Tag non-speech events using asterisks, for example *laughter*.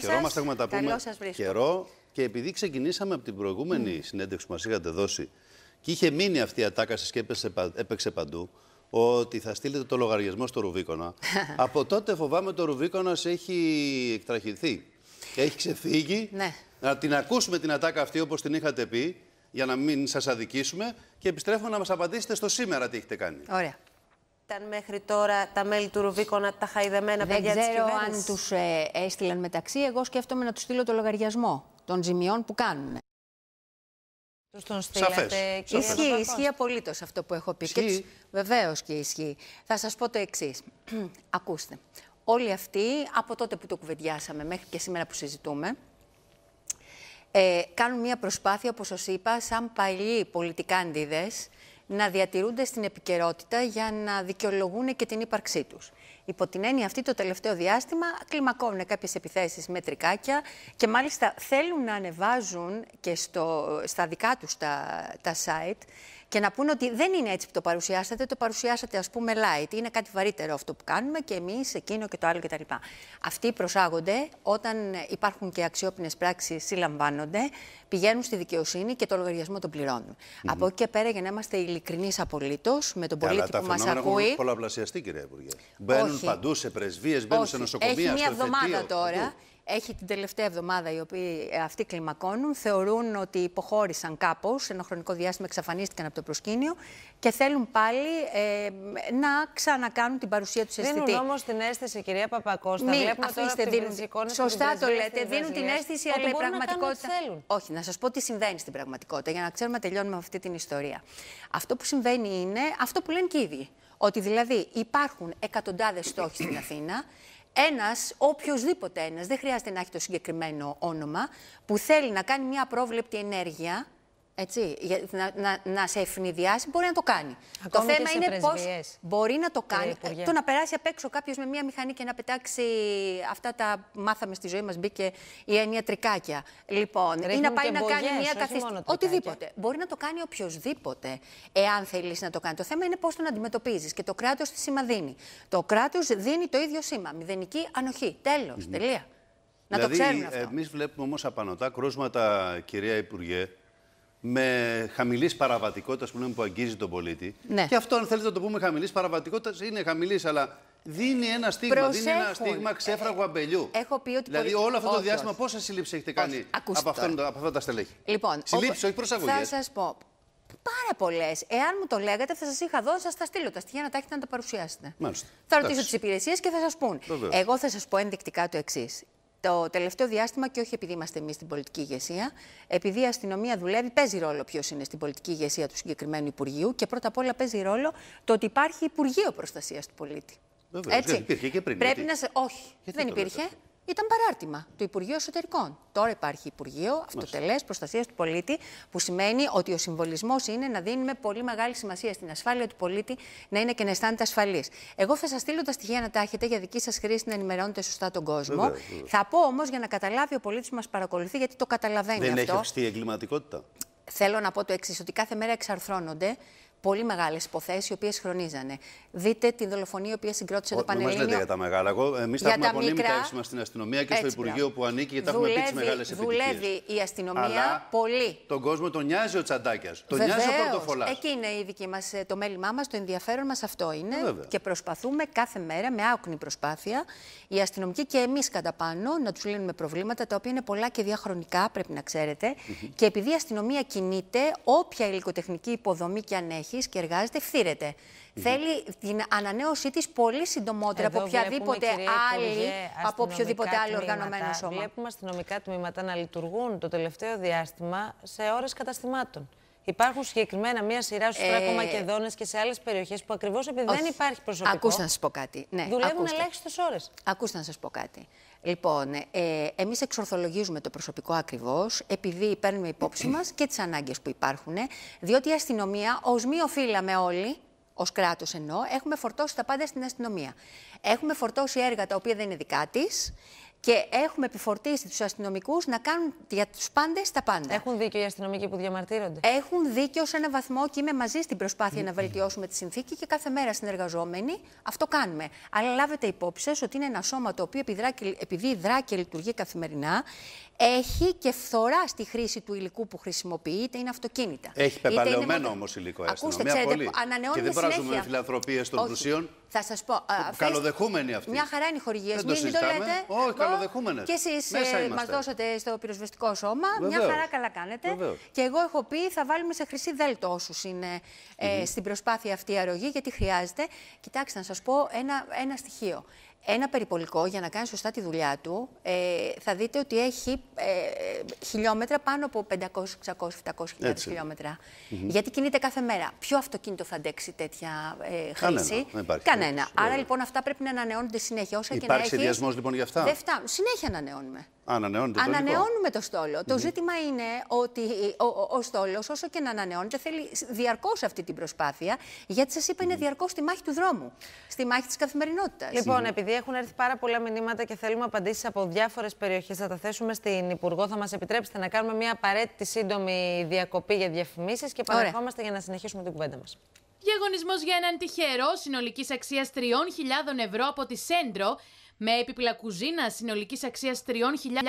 σας. χαιρόμαστε. Έχουμε τα πούμε καιρό. Και επειδή ξεκινήσαμε από την προηγούμενη mm. συνέντευξη που μας είχατε δώσει και είχε μείνει αυτή η ατάκα και έπαιξε, έπαιξε παντού, ότι θα στείλετε το λογαριασμό στο Ρουβίκονα. *laughs* από τότε φοβάμαι ότι ο Ρουβίκονα έχει εκτραχυνθεί. Έχει ξεφύγει. Ναι. Να την ακούσουμε την ατάκα αυτή όπως την είχατε πει, για να μην σας αδικήσουμε. Και επιστρέφω να μας απαντήσετε στο σήμερα τι έχετε κάνει. Ωραία ήταν μέχρι τώρα τα μέλη του Ρουβίκονα τα χαϊδεμένα Δεν παιδιά της κυβέρνησης. Δεν ξέρω αν τους ε, έστειλαν μεταξύ. Εγώ σκέφτομαι να τους στείλω το λογαριασμό των ζημιών που κάνουν. Τους τον στείλατε, Σαφές. κύριε Σαφές. Ισχύει, ισχύει απολύτως αυτό που έχω πει. Ισχύει. Βεβαίως και ισχύει. Θα σας πω το εξής. *clears throat* Ακούστε. Όλοι αυτοί, από τότε που το κουβεντιάσαμε μέχρι και σήμερα που συζητούμε, ε, κάνουν μια προσπάθεια, όπως σας είπα, σαν παλιοί πολιτικά αντίδες, να διατηρούνται στην επικαιρότητα για να δικαιολογούν και την ύπαρξή τους. Υπό την έννοια αυτή, το τελευταίο διάστημα κλιμακώνουν κάποιες επιθέσεις με τρικάκια και μάλιστα θέλουν να ανεβάζουν και στο, στα δικά τους τα, τα site και να πούνε ότι δεν είναι έτσι που το παρουσιάσατε, το παρουσιάσατε ας πούμε light. Είναι κάτι βαρύτερο αυτό που κάνουμε και εμείς, εκείνο και το άλλο κτλ. Αυτοί προσάγονται όταν υπάρχουν και αξιόπινες πράξεις, συλλαμβάνονται, πηγαίνουν στη δικαιοσύνη και το λογαριασμό τον πληρώνουν. Mm-hmm. Από εκεί και πέρα, για να είμαστε ειλικρινείς απολύτως με τον πολίτη που μας ακούει. Έχουν πολλαπλασιαστεί, κύριε Υπουργέ. Μπαίνουν Όχι. παντού σε πρεσβείες, μπαίνουν Όχι. σε νοσοκομεία. Έχει μία εβδομάδα τώρα έχει την τελευταία εβδομάδα οι οποίοι ε, αυτοί κλιμακώνουν, θεωρούν ότι υποχώρησαν κάπως, ένα χρονικό διάστημα εξαφανίστηκαν από το προσκήνιο και θέλουν πάλι ε, να ξανακάνουν την παρουσία τους αισθητή. Δίνουν όμως την αίσθηση, κυρία Παπακώστα, Μη, ναι, βλέπουμε αφήστε, τώρα δίνουν, εικόνες Σωστά το λέτε, δίνουν την αίσθηση, αλλά η πραγματικότητα. Όχι, να σας πω τι συμβαίνει στην πραγματικότητα, για να ξέρουμε να τελειώνουμε αυτή την ιστορία. Αυτό που συμβαίνει είναι αυτό που λένε και οι ίδιοι. Ότι δηλαδή υπάρχουν εκατοντάδες στόχοι στην Αθήνα, ένας, οποιοδήποτε ένας, δεν χρειάζεται να έχει το συγκεκριμένο όνομα, που θέλει να κάνει μια πρόβλεπτη ενέργεια έτσι, να, να, να σε ευνηδιάσει μπορεί να το κάνει. Ακόμη το θέμα είναι πώς μπορεί να το ε, κάνει. Το να περάσει απ' έξω κάποιος με μία μηχανή και να πετάξει αυτά τα μάθαμε στη ζωή μας. Μπήκε η έννοια τρικάκια. Λοιπόν, ή να πάει να κάνει μία καθιστή. Οτιδήποτε. Μπορεί να το κάνει οποιοδήποτε, εάν θέλεις να το κάνει. Το θέμα είναι πώς τον αντιμετωπίζεις. Και το κράτος τι σήμα δίνει. Το κράτος δίνει το ίδιο σήμα. Μηδενική ανοχή. Τέλος. Τελεία. Να το δηλαδή, ξέρουμε αυτό. Εμεί βλέπουμε όμως απανοτά κρούσματα, κυρία Υπουργέ, με χαμηλής παραβατικότητας που, που αγγίζει τον πολίτη. Ναι. Και αυτό, αν θέλετε να το πούμε χαμηλής παραβατικότητας, είναι χαμηλής, αλλά δίνει ένα στίγμα, Προσέχουν. δίνει ένα στίγμα ξέφραγου ε, αμπελιού. Έχω Δηλαδή, όλο αυτό το διάστημα, πόσα συλλήψει έχετε κάνει από, αυτόν, από αυτά τα στελέχη. Λοιπόν, συλλήψει, όχι προσαγωγή. Θα σας πω. Πάρα πολλές. Εάν μου το λέγατε, θα σας είχα δώσει, σας τα στείλω τα στοιχεία να τα έχετε να τα παρουσιάσετε. Μάλιστα. Θα ρωτήσω τις υπηρεσίες και θα σας πούν. Εγώ θα σας πω ενδεικτικά το εξής το τελευταίο διάστημα, και όχι επειδή είμαστε εμείς στην πολιτική ηγεσία, επειδή η αστυνομία δουλεύει, παίζει ρόλο ποιος είναι στην πολιτική ηγεσία του συγκεκριμένου Υπουργείου και πρώτα απ' όλα παίζει ρόλο το ότι υπάρχει Υπουργείο Προστασίας του Πολίτη. Βεβαίως, Έτσι. υπήρχε και πριν. Πρέπει να σε... Όχι, δεν υπήρχε ήταν παράρτημα του Υπουργείου Εσωτερικών. Τώρα υπάρχει Υπουργείο Αυτοτελές Προστασίας του Πολίτη, που σημαίνει ότι ο συμβολισμός είναι να δίνουμε πολύ μεγάλη σημασία στην ασφάλεια του πολίτη, να είναι και να αισθάνεται ασφαλής. Εγώ θα σας στείλω τα στοιχεία να τα έχετε για δική σας χρήση να ενημερώνετε σωστά τον κόσμο. Θα πω όμως για να καταλάβει ο πολίτης που μας παρακολουθεί, γιατί το καταλαβαίνει Δεν αυτό. Δεν έχει αυξηθεί εγκληματικότητα. Θέλω να πω το εξής, ότι κάθε μέρα εξαρθρώνονται πολύ μεγάλες υποθέσεις οι οποίες χρονίζανε. Δείτε τη δολοφονία που συγκρότησε Ο, το Πανελλήνιο. Δεν λέτε για τα μεγάλα. Εγώ, ε, εμείς τα έχουμε πολύ μικρά... έξιμα στην αστυνομία και στο Υπουργείο που ανήκει γιατί τα έχουμε πει τις μεγάλε επιτυχίε. Δουλεύει η αστυνομία πολύ. Τον κόσμο τον νοιάζει ο τσαντάκιας. Τον νοιάζει ο πορτοφολάς. Εκεί είναι η δική μας ε, το μέλημά μας, το ενδιαφέρον μας αυτό είναι. Βέβαια. Και προσπαθούμε κάθε μέρα με άοκνη προσπάθεια οι αστυνομικοί και εμείς κατά πάνω να τους λύνουμε προβλήματα τα οποία είναι πολλά και διαχρονικά, πρέπει να ξέρετε. Και επειδή η αστυνομία κινείται, όποια υλικοτεχνική υποδομή και αν έχει, και εργάζεται, φθήρεται. Θέλει την ανανέωσή της πολύ συντομότερα από οποιαδήποτε άλλη, από οποιοδήποτε άλλο οργανωμένο σώμα. Βλέπουμε αστυνομικά τμήματα να λειτουργούν το τελευταίο διάστημα σε ώρες καταστημάτων. Υπάρχουν συγκεκριμένα μία σειρά στους ε... Μακεδόνε και σε άλλες περιοχές που ακριβώς επειδή δεν υπάρχει προσωπικό. Ακούστε να σας πω κάτι. Ναι, δουλεύουν ελάχιστες ώρες. Ακούστε να σας πω κάτι. Λοιπόν, ε, εμείς εξορθολογίζουμε το προσωπικό ακριβώς, επειδή παίρνουμε υπόψη μας και τις ανάγκες που υπάρχουν, διότι η αστυνομία, ως μη οφείλαμε όλοι, ως κράτος εννοώ, έχουμε φορτώσει τα πάντα στην αστυνομία. Έχουμε φορτώσει έργα τα οποία δεν είναι δικά της. Και έχουμε επιφορτήσει τους αστυνομικούς να κάνουν για τους πάντες τα πάντα. Έχουν δίκιο οι αστυνομικοί που διαμαρτύρονται. Έχουν δίκιο σε ένα βαθμό και είμαι μαζί στην προσπάθεια να βελτιώσουμε τη συνθήκη και κάθε μέρα συνεργαζόμενοι αυτό κάνουμε. Αλλά λάβετε υπόψη ότι είναι ένα σώμα το οποίο επειδή δρά και λειτουργεί καθημερινά, έχει και φθορά στη χρήση του υλικού που χρησιμοποιεί, είτε είναι αυτοκίνητα. Έχει πεπαλαιωμένο όμως υλικό η Ακούστε, ξέρετε, Και δεν βράζουμε φιλανθρωπίες των πλουσίων. Θα σας πω. Καλοδεχούμενοι αυτοί. Μια χαρά είναι η χορηγία. Μην το λέτε. Και εσείς ε, μας δώσατε στο πυροσβεστικό σώμα. Μια χαρά καλά κάνετε. Και εγώ έχω πει θα βάλουμε σε χρυσή δέλτο όσους είναι ε, στην προσπάθεια αυτή η αρρωγή, γιατί χρειάζεται. Κοιτάξτε, να σας πω ένα, ένα στοιχείο ένα περιπολικό για να κάνει σωστά τη δουλειά του ε, θα δείτε ότι έχει ε, χιλιόμετρα πάνω από 500, 600, 700 χιλιόμετρα. Γιατί κινείται κάθε μέρα. Ποιο αυτοκίνητο θα αντέξει τέτοια ε, χρήση. Κανένα. Κανένα. Άρα λοιπόν αυτά πρέπει να ανανεώνονται συνέχεια. Όσα Υπάρχει σχεδιασμό λοιπόν για αυτά. Δεν φτάνουν. Συνέχεια ανανεώνουμε. Ανανεώνουμε το στόλο. Το ζήτημα είναι ότι ο, ο, στόλος, όσο και να ανανεώνεται, θέλει διαρκώς αυτή την προσπάθεια, γιατί σας είπα είναι διαρκώς στη μάχη του δρόμου, στη μάχη της καθημερινότητας. Λοιπόν, επειδή έχουν έρθει πάρα πολλά μηνύματα και θέλουμε απαντήσεις από διάφορες περιοχές, θα τα θέσουμε στην Υπουργό. Θα μας επιτρέψετε να κάνουμε μια απαραίτητη σύντομη διακοπή για διαφημίσεις και παρεχόμαστε για να συνεχίσουμε την κουβέντα μας. Διαγωνισμός για έναν τυχερό συνολικής αξίας 3.000 ευρώ από τη Σέντρο με έπιπλα κουζίνα συνολικής αξίας 3.000